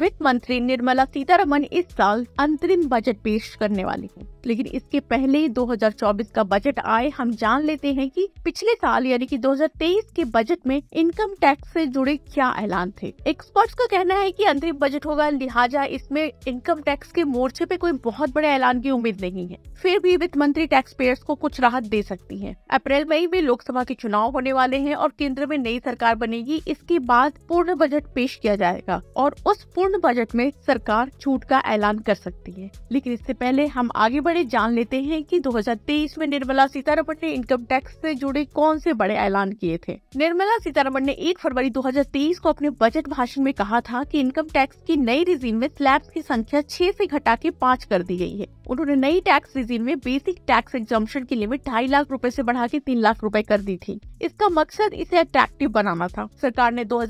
वित्त मंत्री निर्मला सीतारमन इस साल अंतरिम बजट पेश करने वाली हैं। लेकिन इसके पहले 2024 का बजट आए हम जान लेते हैं कि पिछले साल यानी कि 2023 के बजट में इनकम टैक्स से जुड़े क्या ऐलान थे एक्सपर्ट्स का कहना है कि अंतरिम बजट होगा लिहाजा इसमें इनकम टैक्स के मोर्चे पे कोई बहुत बड़े ऐलान की उम्मीद नहीं है फिर भी वित्त मंत्री टैक्स पेयर्स को कुछ राहत दे सकती है अप्रैल मई में लोकसभा के चुनाव होने वाले हैं और केंद्र में नई सरकार बनेगी इसके बाद पूर्ण बजट पेश किया जाएगा और उस पूर्ण पूर्ण बजट में सरकार छूट का ऐलान कर सकती है लेकिन इससे पहले हम आगे बढ़े जान लेते हैं कि 2023 में निर्मला सीतारमण ने इनकम टैक्स से जुड़े कौन से बड़े ऐलान किए थे निर्मला सीतारमण ने 1 फरवरी 2023 को अपने बजट भाषण में कहा था कि इनकम टैक्स की नई रिजीन में स्लैब की संख्या छह ऐसी घटा के पाँच कर दी गयी है उन्होंने नई टैक्स रिजीन में बेसिक टैक्स एग्जामेशन की लिमिट ढाई लाख रूपए ऐसी बढ़ा के तीन लाख रूपए कर दी थी इसका मकसद इसे अट्रैक्टिव बनाना था सरकार ने दो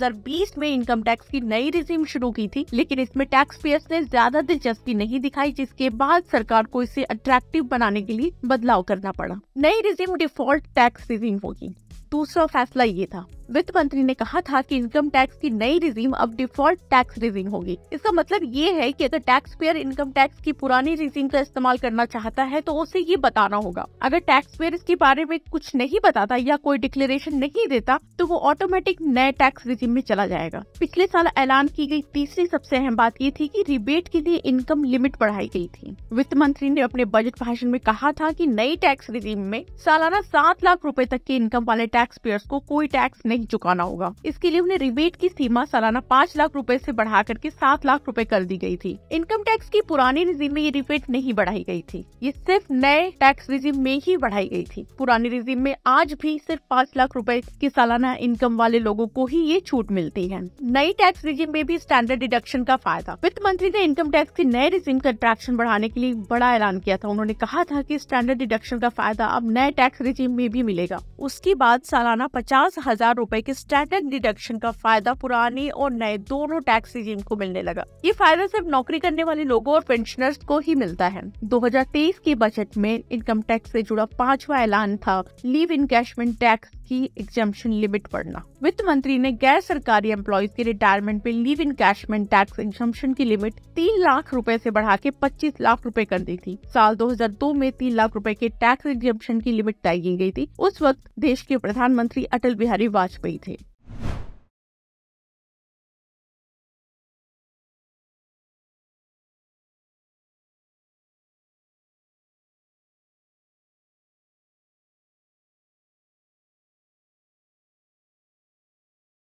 में इनकम टैक्स की नई रिजीम शुरू की थी लेकिन इसमें टैक्स पेयर्स ने ज्यादा दिलचस्पी नहीं दिखाई जिसके बाद सरकार को इसे अट्रैक्टिव बनाने के लिए बदलाव करना पड़ा नई रिजिम डिफॉल्ट टैक्स रिजिम होगी दूसरा फैसला ये था वित्त मंत्री ने कहा था कि इनकम टैक्स की नई रिजीम अब डिफॉल्ट टैक्स रिजीम होगी इसका मतलब ये है कि अगर टैक्स पेयर इनकम टैक्स की पुरानी रिजीम का इस्तेमाल करना चाहता है तो उसे ये बताना होगा अगर टैक्स पेयर इसके बारे में कुछ नहीं बताता या कोई डिक्लेरेशन नहीं देता तो वो ऑटोमेटिक नए टैक्स रिजीम में चला जाएगा पिछले साल ऐलान की गई तीसरी सबसे अहम बात ये थी की रिबेट के लिए इनकम लिमिट बढ़ाई गयी थी वित्त मंत्री ने अपने बजट भाषण में कहा था की नई टैक्स रिजीम में सालाना सात लाख रूपए तक के इनकम वाले टैक्स पेयर को कोई टैक्स नहीं नहीं चुकाना होगा इसके लिए उन्हें रिबेट की सीमा सालाना पाँच लाख रूपए ऐसी बढ़ा करके सात लाख रूपए कर दी गयी थी इनकम टैक्स की पुरानी रिजीम में ये रिबेट नहीं बढ़ाई गयी थी ये सिर्फ नए टैक्स रिजीम में ही बढ़ाई गयी थी पुरानी रिजीम में आज भी सिर्फ पाँच लाख रूपए की सालाना इनकम वाले लोगों को ही ये छूट मिलती है नई टैक्स रिजीम में भी स्टैंडर्ड डिडक्शन का फायदा वित्त मंत्री ने इनकम टैक्स के नए रिजीम का अट्रैक्शन बढ़ाने के लिए बड़ा ऐलान किया था उन्होंने कहा था की स्टैंडर्ड डिडक्शन का फायदा अब नए टैक्स रिजीम में भी मिलेगा उसके बाद सालाना पचास हजार रुपए के स्टैंडर्ड डिडक्शन का फायदा पुराने और नए दोनों टैक्स रिजीम को मिलने लगा ये फायदा सिर्फ नौकरी करने वाले लोगों और पेंशनर्स को ही मिलता है 2023 के बजट में इनकम टैक्स से जुड़ा पांचवा ऐलान था लीव कैशमेंट टैक्स की एग्जामेशन लिमिट बढ़ना वित्त मंत्री ने गैर सरकारी एम्प्लॉज के रिटायरमेंट पे लीव इन कैशमेंट टैक्स एग्जामेशन की लिमिट तीन लाख रूपए ऐसी बढ़ा के पच्चीस लाख रूपए कर दी थी साल दो में तीन लाख रूपए के टैक्स एग्जामेशन की लिमिट तय की गयी थी उस वक्त देश के प्रधानमंत्री अटल बिहारी वाजपेयी did.